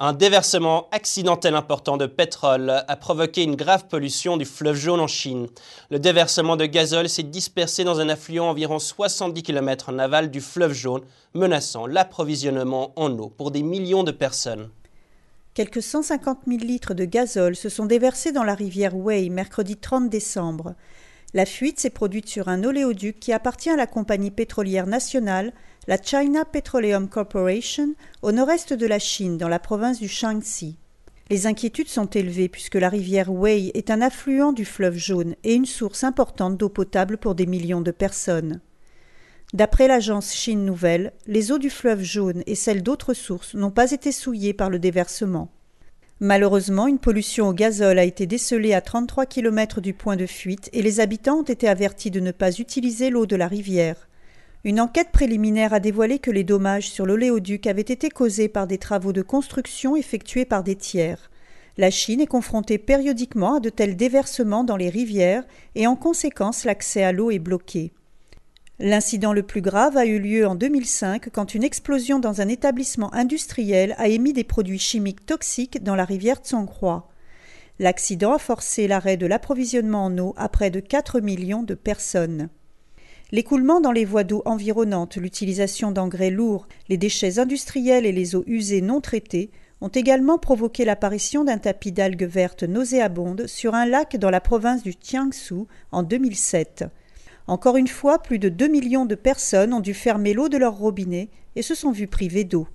Un déversement accidentel important de pétrole a provoqué une grave pollution du fleuve jaune en Chine. Le déversement de gazole s'est dispersé dans un affluent environ 70 km en aval du fleuve jaune, menaçant l'approvisionnement en eau pour des millions de personnes. Quelques 150 000 litres de gazole se sont déversés dans la rivière Wei mercredi 30 décembre. La fuite s'est produite sur un oléoduc qui appartient à la compagnie pétrolière nationale la China Petroleum Corporation au nord-est de la Chine, dans la province du Shaanxi. Les inquiétudes sont élevées puisque la rivière Wei est un affluent du fleuve jaune et une source importante d'eau potable pour des millions de personnes. D'après l'agence Chine Nouvelle, les eaux du fleuve jaune et celles d'autres sources n'ont pas été souillées par le déversement. Malheureusement, une pollution au gazole a été décelée à 33 km du point de fuite et les habitants ont été avertis de ne pas utiliser l'eau de la rivière. Une enquête préliminaire a dévoilé que les dommages sur l'oléoduc avaient été causés par des travaux de construction effectués par des tiers. La Chine est confrontée périodiquement à de tels déversements dans les rivières et en conséquence l'accès à l'eau est bloqué. L'incident le plus grave a eu lieu en 2005 quand une explosion dans un établissement industriel a émis des produits chimiques toxiques dans la rivière Tsonghua. L'accident a forcé l'arrêt de l'approvisionnement en eau à près de 4 millions de personnes. L'écoulement dans les voies d'eau environnantes, l'utilisation d'engrais lourds, les déchets industriels et les eaux usées non traitées ont également provoqué l'apparition d'un tapis d'algues vertes nauséabondes sur un lac dans la province du Tiangsu en 2007. Encore une fois, plus de 2 millions de personnes ont dû fermer l'eau de leur robinet et se sont vues privées d'eau.